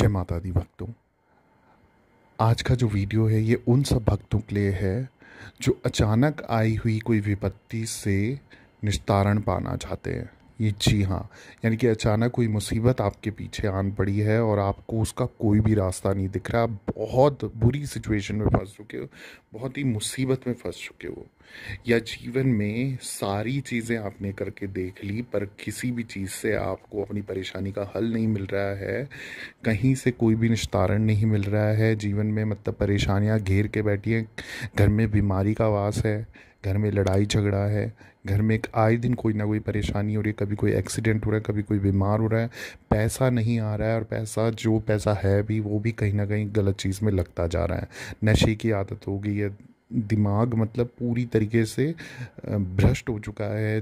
जय माता दी भक्तों आज का जो वीडियो है ये उन सब भक्तों के लिए है जो अचानक आई हुई कोई विपत्ति से निस्तारण पाना चाहते हैं ये जी हाँ यानी कि अचानक कोई मुसीबत आपके पीछे आन पड़ी है और आपको उसका कोई भी रास्ता नहीं दिख रहा आप बहुत बुरी सिचुएशन में फंस चुके हो बहुत ही मुसीबत में फंस चुके हो या जीवन में सारी चीज़ें आपने करके देख ली पर किसी भी चीज़ से आपको अपनी परेशानी का हल नहीं मिल रहा है कहीं से कोई भी निस्तारण नहीं मिल रहा है जीवन में मतलब परेशानियाँ घेर के बैठी हैं घर में बीमारी का वास है घर में लड़ाई झगड़ा है घर में एक आए दिन कोई ना कोई परेशानी हो रही है कभी कोई एक्सीडेंट हो रहा है कभी कोई बीमार हो रहा है पैसा नहीं आ रहा है और पैसा जो पैसा है भी वो भी कहीं ना कहीं गलत चीज़ में लगता जा रहा है नशे की आदत हो गई है दिमाग मतलब पूरी तरीके से भ्रष्ट हो चुका है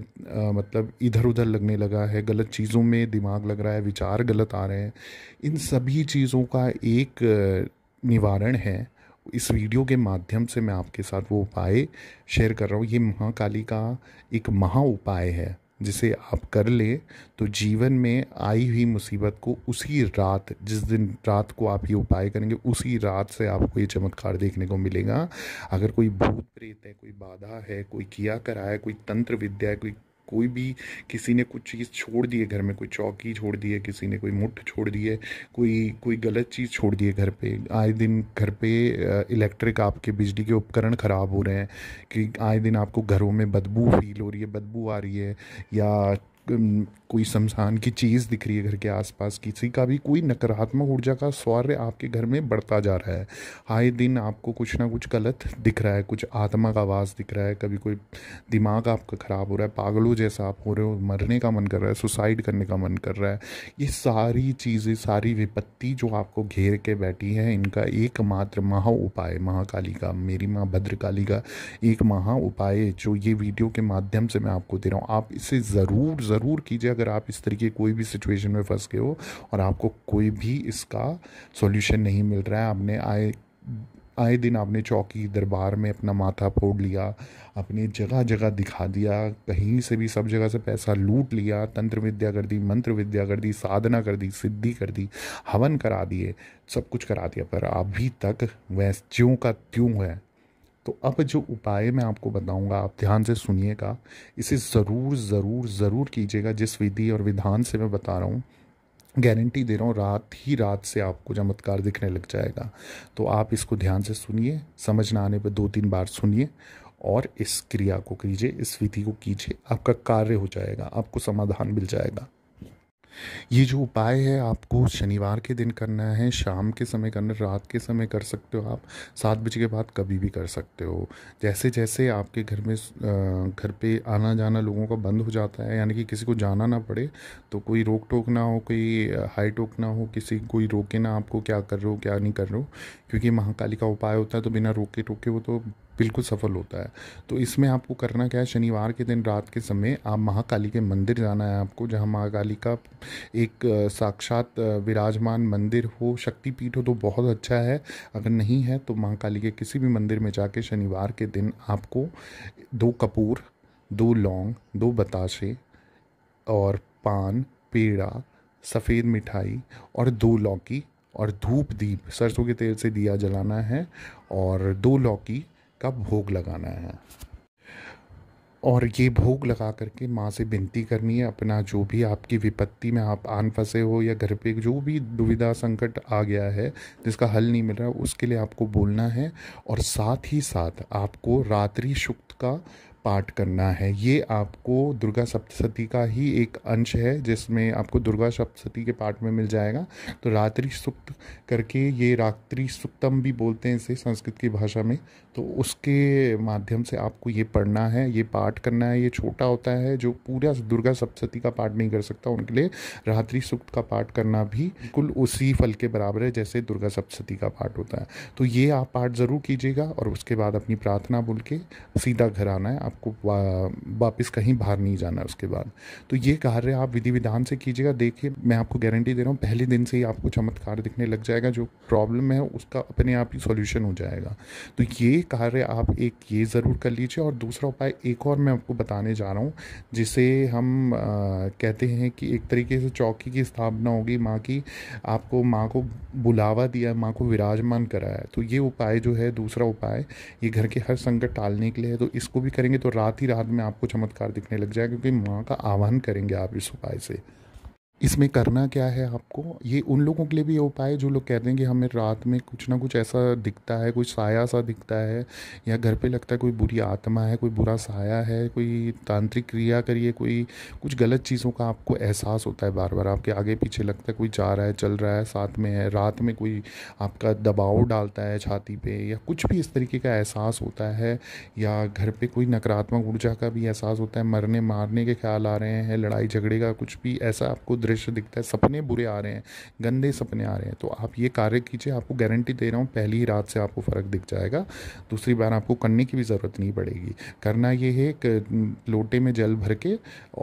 मतलब इधर उधर लगने लगा है गलत चीज़ों में दिमाग लग रहा है विचार गलत आ रहे हैं इन सभी चीज़ों का एक निवारण है इस वीडियो के माध्यम से मैं आपके साथ वो उपाय शेयर कर रहा हूँ ये महाकाली का एक महा उपाय है जिसे आप कर ले तो जीवन में आई हुई मुसीबत को उसी रात जिस दिन रात को आप ये उपाय करेंगे उसी रात से आपको ये चमत्कार देखने को मिलेगा अगर कोई भूत प्रेत है कोई बाधा है कोई किया करा है कोई तंत्र विद्या है कोई कोई भी किसी ने कुछ चीज़ छोड़ दी है घर में कोई चौकी छोड़ दी है किसी ने कोई मुठ छोड़ दी है कोई कोई गलत चीज़ छोड़ दी है घर पे आए दिन घर पे इलेक्ट्रिक आपके बिजली के उपकरण ख़राब हो रहे हैं कि आए दिन आपको घरों में बदबू फील हो रही है बदबू आ रही है या कोई शमशान की चीज़ दिख रही है घर के आसपास किसी का भी कोई नकारात्मक ऊर्जा का सौर्य आपके घर में बढ़ता जा रहा है आए दिन आपको कुछ ना कुछ गलत दिख रहा है कुछ आत्मा का आवाज़ दिख रहा है कभी कोई दिमाग आपका ख़राब हो रहा है पागलों जैसा आप हो रहे हो मरने का मन कर रहा है सुसाइड करने का मन कर रहा है ये सारी चीज़ें सारी विपत्ति जो आपको घेर के बैठी है इनका एकमात्र महा उपाय महाकाली का मेरी माँ भद्रकाली का एक महा उपाय जो ये वीडियो के माध्यम से मैं आपको दे रहा हूँ आप इसे ज़रूर ज़रूर ज़रूर कीजिए अगर आप इस तरीके कोई भी सिचुएशन में फंस गए हो और आपको कोई भी इसका सॉल्यूशन नहीं मिल रहा है आपने आए आए दिन आपने चौकी दरबार में अपना माथा फोड़ लिया अपने जगह जगह दिखा दिया कहीं से भी सब जगह से पैसा लूट लिया तंत्र विद्या कर दी मंत्र विद्या कर दी साधना कर दी सिद्धि कर दी हवन करा दिए सब कुछ करा दिया पर अभी तक वह ज्यों का त्यों है तो अब जो उपाय मैं आपको बताऊंगा आप ध्यान से सुनिएगा इसे ज़रूर ज़रूर ज़रूर कीजिएगा जिस विधि और विधान से मैं बता रहा हूँ गारंटी दे रहा हूँ रात ही रात से आपको चमत्कार दिखने लग जाएगा तो आप इसको ध्यान से सुनिए समझ ना आने पर दो तीन बार सुनिए और इस क्रिया को कीजिए इस विधि को कीजिए आपका कार्य हो जाएगा आपको समाधान मिल जाएगा ये जो उपाय है आपको शनिवार के दिन करना है शाम के समय करना है रात के समय कर सकते हो आप सात बजे के बाद कभी भी कर सकते हो जैसे जैसे आपके घर में घर पे आना जाना लोगों का बंद हो जाता है यानी कि किसी को जाना ना पड़े तो कोई रोक टोक ना हो कोई हाई टोक ना हो किसी कोई रोके ना आपको क्या कर रहे हो क्या नहीं कर रहे हो क्योंकि महाकाली का उपाय होता है तो बिना रोके टोके वो तो बिल्कुल सफल होता है तो इसमें आपको करना क्या है शनिवार के दिन रात के समय आप महाकाली के मंदिर जाना है आपको जहाँ महाकाली का एक साक्षात विराजमान मंदिर हो शक्तिपीठ हो तो बहुत अच्छा है अगर नहीं है तो महाकाली के किसी भी मंदिर में जाके शनिवार के दिन आपको दो कपूर दो लौंग दो बताशे और पान पेड़ा सफ़ेद मिठाई और दो लौकी और धूप दीप सरसों के तेल से दिया जलाना है और दो लौकी का भोग लगाना है और ये भोग लगा करके माँ से विनती करनी है अपना जो भी आपकी विपत्ति में आप आन फंसे हो या घर पे जो भी दुविधा संकट आ गया है जिसका हल नहीं मिल रहा उसके लिए आपको बोलना है और साथ ही साथ आपको रात्रि शुक्त का पाठ करना है ये आपको दुर्गा सप्तशती का ही एक अंश है जिसमें आपको दुर्गा सप्तशती के पाठ में मिल जाएगा तो रात्रि सुक्त करके ये रात्रि सुक्तम भी बोलते हैं इसे संस्कृत की भाषा में तो उसके माध्यम से आपको ये पढ़ना है ये पाठ करना है ये छोटा होता है जो पूरा दुर्गा सप्तती का पाठ नहीं कर सकता उनके लिए रात्रि सुक्त का पाठ करना भी बिल्कुल उसी फल के बराबर है जैसे दुर्गा सप्तती का पाठ होता है तो ये आप पाठ ज़रूर कीजिएगा और उसके बाद अपनी प्रार्थना बोल के सीधा घर आना है आपको वापस कहीं बाहर नहीं जाना है उसके बाद तो ये कार्य आप विधि विधान से कीजिएगा देखिए मैं आपको गारंटी दे रहा हूँ पहले दिन से ही आपको चमत्कार दिखने लग जाएगा जो प्रॉब्लम है उसका अपने आप ही सॉल्यूशन हो जाएगा तो ये कार्य आप एक ये ज़रूर कर लीजिए और दूसरा उपाय एक और मैं आपको बताने जा रहा हूँ जिसे हम आ, कहते हैं कि एक तरीके से चौकी की स्थापना होगी माँ की आपको माँ को बुलावा दिया माँ को विराजमान कराया तो ये उपाय जो है दूसरा उपाय ये घर के हर संकट टालने के लिए है तो इसको भी करेंगे तो रात ही रात में आपको चमत्कार दिखने लग जाएगा क्योंकि माँ का आह्वान करेंगे आप इस उपाय से इसमें करना क्या है आपको ये उन लोगों के लिए भी उपाय जो लोग कहते हैं कि हमें रात में कुछ ना कुछ ऐसा दिखता है कोई साया सा दिखता है या घर पे लगता है कोई बुरी आत्मा है कोई बुरा साया है कोई तांत्रिक क्रिया करिए कोई कुछ गलत चीज़ों का आपको एहसास होता है बार बार आपके आगे पीछे लगता है कोई जा रहा है चल रहा है साथ में है रात में कोई आपका दबाव डालता है छाती पर या कुछ भी इस तरीके का एहसास होता है या घर पर कोई नकारात्मक ऊर्जा का भी एहसास होता है मरने मारने के ख्याल आ रहे हैं लड़ाई झगड़े का कुछ भी ऐसा आपको दृश्य दिखता है सपने बुरे आ रहे हैं गंदे सपने आ रहे हैं तो आप ये कार्य कीजिए आपको गारंटी दे रहा हूँ पहली ही रात से आपको फ़र्क दिख जाएगा दूसरी बार आपको करने की भी ज़रूरत नहीं पड़ेगी करना ये है एक लोटे में जल भर के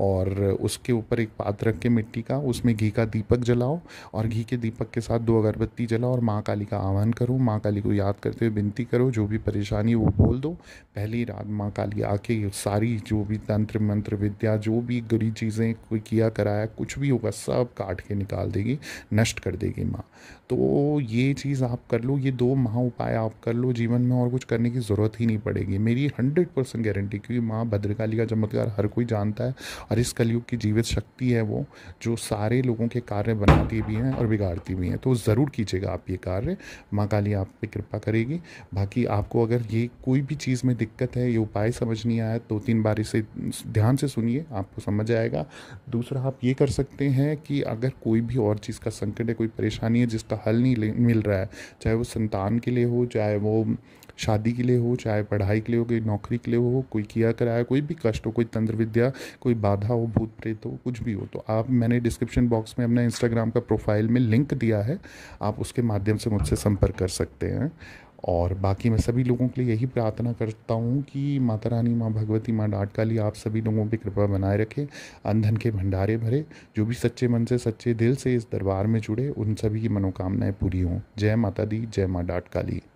और उसके ऊपर एक पात्र रख के मिट्टी का उसमें घी का दीपक जलाओ और घी के दीपक के साथ दो अगरबत्ती जलाओ और माँ काली का आह्वान करो माँ काली को याद करते हुए विनती करो जो भी परेशानी वो बोल दो पहली रात माँ काली आके सारी जो भी तंत्र मंत्र विद्या जो भी गरी चीज़ें कोई किया कराया कुछ भी होगा सब काट के निकाल देगी नष्ट कर देगी माँ तो ये चीज़ आप कर लो ये दो महा उपाय आप कर लो जीवन में और कुछ करने की ज़रूरत ही नहीं पड़ेगी मेरी हंड्रेड परसेंट गारंटी क्योंकि माँ भद्रकाली का चमत्कार हर कोई जानता है और इस कलयुग की जीवित शक्ति है वो जो सारे लोगों के कार्य बनाती भी हैं और बिगाड़ती भी हैं तो ज़रूर कीजिएगा आप ये कार्य माँ काली आप पे कृपा करेगी बाकी आपको अगर ये कोई भी चीज़ में दिक्कत है ये उपाय समझ नहीं आया दो तीन बार इसे ध्यान से सुनिए आपको समझ आएगा दूसरा आप ये कर सकते हैं हैं कि अगर कोई भी और चीज़ का संकट है कोई परेशानी है जिसका हल नहीं मिल रहा है चाहे वो संतान के लिए हो चाहे वो शादी के लिए हो चाहे पढ़ाई के लिए हो कोई नौकरी के लिए हो कोई किया कराया कोई भी कष्ट हो कोई तंत्र विद्या कोई बाधा हो भूत प्रेत हो कुछ भी हो तो आप मैंने डिस्क्रिप्शन बॉक्स में अपना इंस्टाग्राम का प्रोफाइल में लिंक दिया है आप उसके माध्यम से मुझसे संपर्क कर सकते हैं और बाकी मैं सभी लोगों के लिए यही प्रार्थना करता हूँ कि माता रानी माँ भगवती माँ डाट काली आप सभी लोगों पर कृपा बनाए रखें अंधन के भंडारे भरे जो भी सच्चे मन से सच्चे दिल से इस दरबार में जुड़े उन सभी की मनोकामनाएं पूरी हों जय माता दी जय माँ डाट काली